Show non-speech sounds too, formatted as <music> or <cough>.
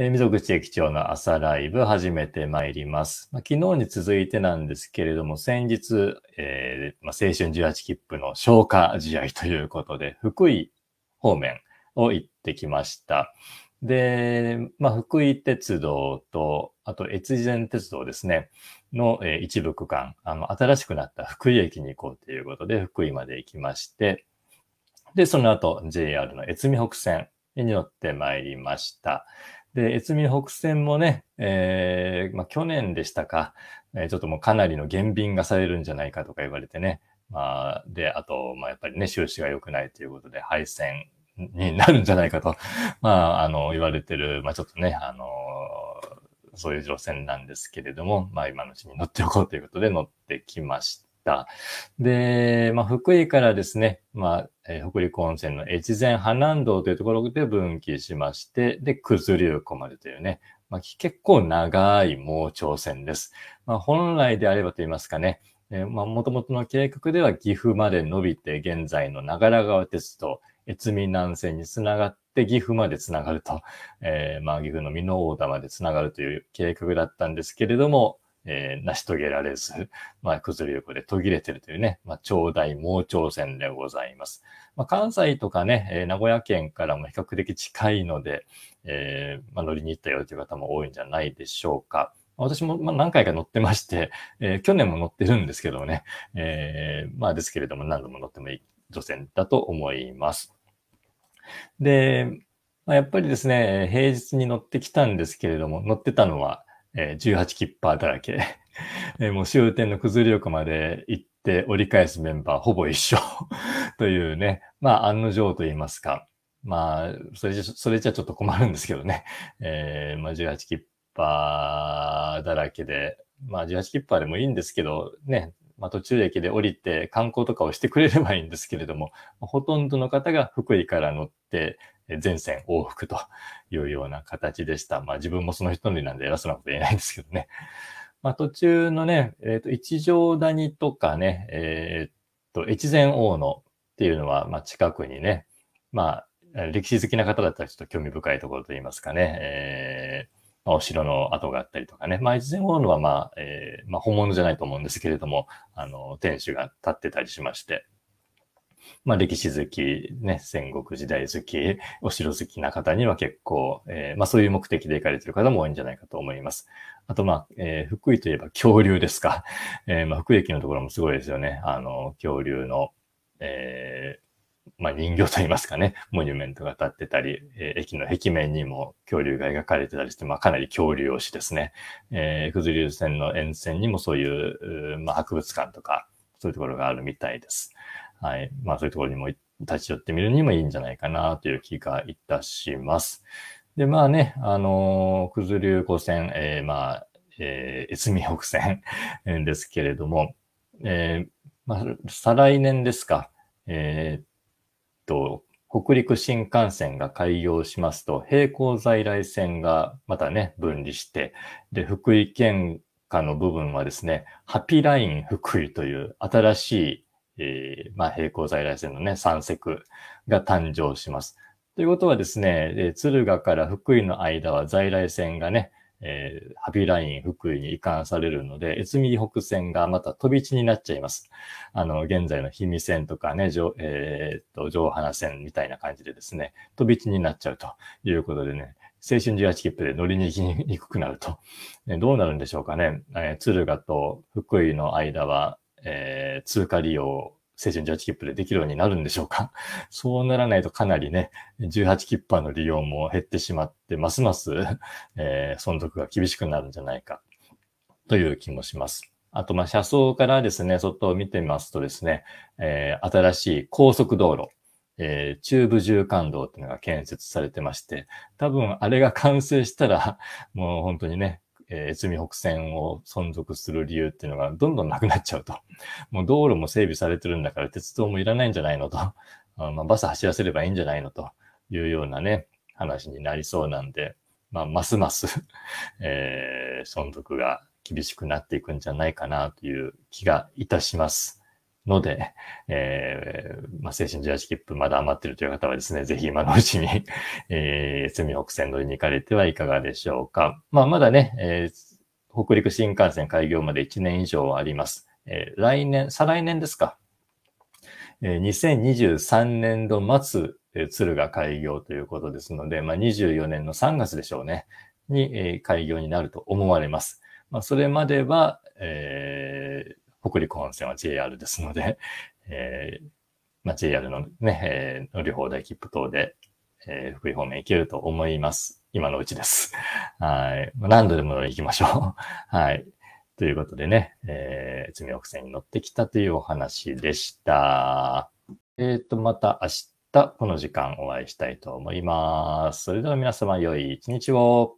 えー、溝口駅長の朝ライブ始めてまいります。まあ、昨日に続いてなんですけれども、先日、えー、まあ、青春18切符の消化試合ということで、福井方面を行ってきました。で、まあ、福井鉄道と、あと越前鉄道ですね、の、えー、一部区間、あの、新しくなった福井駅に行こうということで、福井まで行きまして、で、その後 JR の越美北線に乗ってまいりました。で、越美北線もね、えー、まあ、去年でしたか、えー、ちょっともうかなりの減便がされるんじゃないかとか言われてね、まあ、で、あと、まあ、やっぱりね、収支が良くないということで、廃線になるんじゃないかと、<laughs> まあ、あの、言われてる、まあ、ちょっとね、あのそういう路線なんですけれども、まあ、今のうちに乗っておこうということで乗ってきました。で、まあ、福井からですね、まあ、北陸温泉の越前波南道というところで分岐しまして、で、九頭竜湖までというね、まあ、結構長い盲腸線です。まあ、本来であればと言いますかね、えー、まあ、元々の計画では岐阜まで伸びて、現在の長良川鉄道、越美南線につながって、岐阜までつながると、えー、まあ、岐阜の美濃大田までつながるという計画だったんですけれども、えー、成し遂げられず、<laughs> まあ、崩れ横で途切れてるというね、まあ、長大盲腸線でございます。まあ、関西とかね、えー、名古屋県からも比較的近いので、えー、まあ、乗りに行ったよという方も多いんじゃないでしょうか。私もま何回か乗ってまして、<laughs> え去年も乗ってるんですけどね、えまあですけれども何度も乗ってもいい路線だと思います。で、まやっぱりですね、平日に乗ってきたんですけれども、乗ってたのは、えー、18キッパーだらけ。<laughs> えー、もう終点の崩れ力まで行って折り返すメンバーほぼ一緒 <laughs> というね、まあ案の定と言いますか。まあ、それじゃ、それじゃちょっと困るんですけどね。えー、まあ18キッパーだらけで、まあ18キッパーでもいいんですけど、ね、まあ、途中駅で降りて観光とかをしてくれればいいんですけれども、ほとんどの方が福井から乗って、全線往復というような形でした。まあ自分もその一人なんで偉そうなこと言えないんですけどね。まあ途中のね、えっ、ー、と、一条谷とかね、えっ、ー、と、越前大野っていうのは、まあ近くにね、まあ歴史好きな方だったらちょっと興味深いところといいますかね、えーまあ、お城の跡があったりとかね、まあ、越前大野は、まあ、えー、まあ、本物じゃないと思うんですけれども、あの、天守が立ってたりしまして、まあ、歴史好き、ね、戦国時代好き、お城好きな方には結構、えー、まあ、そういう目的で行かれてる方も多いんじゃないかと思います。あと、まあ、えー、福井といえば恐竜ですか。<laughs> えー、まあ、福井駅のところもすごいですよね。あの、恐竜の、えー、まあ、人形といいますかね、モニュメントが立ってたり、えー、駅の壁面にも恐竜が描かれてたりして、まあ、かなり恐竜推しですね。えー、クズリ線の沿線にもそういう、まあ、博物館とか、そういうところがあるみたいです。はい。まあ、そういうところにも立ち寄ってみるにもいいんじゃないかなという気がいたします。で、まあね、あのー、クズリ湖線、えー、まあ、えー、越美北線ですけれども、えー、まあ、再来年ですか、えー、と、北陸新幹線が開業しますと、並行在来線がまたね、分離して、で、福井県下の部分はですね、ハピーライン福井という新しい、えー、まあ、並行在来線のね、三石が誕生します。ということはですね、敦賀から福井の間は在来線がね、えー、ハビーライン福井に移管されるので、越美北線がまた飛び地になっちゃいます。あの、現在の氷見線とかね、上、えー、っと、上花線みたいな感じでですね、飛び地になっちゃうということでね、青春18切符で乗りに行きにくくなると。ね、どうなるんでしょうかね。えー、敦賀と福井の間は、えー、通過利用セシ18切符でできるようになるんでしょうか。<laughs> そうならないとかなりね、18切符の利用も減ってしまって、ますます、<laughs> えー、存続が厳しくなるんじゃないか、という気もします。あと、ま、車窓からですね、外を見てみますとですね、えー、新しい高速道路、えー、中部縦貫道っていうのが建設されてまして、多分あれが完成したら、<laughs> もう本当にね、ええ、越美北線を存続する理由っていうのがどんどんなくなっちゃうと。<laughs> もう道路も整備されてるんだから鉄道もいらないんじゃないのと。<laughs> あまあ、バス走らせればいいんじゃないのというようなね、話になりそうなんで、まあ、ますます <laughs> えー、存続が厳しくなっていくんじゃないかなという気がいたします。ので、えー、まあ、精神ジージ切符まだ余ってるという方はですね、ぜひ今のうちに <laughs> えー、隅北線乗りに行かれてはいかがでしょうか。まあ、まだね、えー、北陸新幹線開業まで1年以上あります。えー、来年、再来年ですか。えー、2023年度末、えー、鶴が開業ということですので、まあ、24年の3月でしょうね、に、えー、開業になると思われます。まあ、それまでは、えー、北陸本線は JR ですので、<laughs> えーまあ、JR のね、えー、乗り放題切符等で、えー、福井方面行けると思います。今のうちです。<laughs> はい。何度でも行きましょう。<laughs> はい。ということでね、えー、罪北線に乗ってきたというお話でした。えっ、ー、と、また明日、この時間お会いしたいと思います。それでは皆様、良い一日を。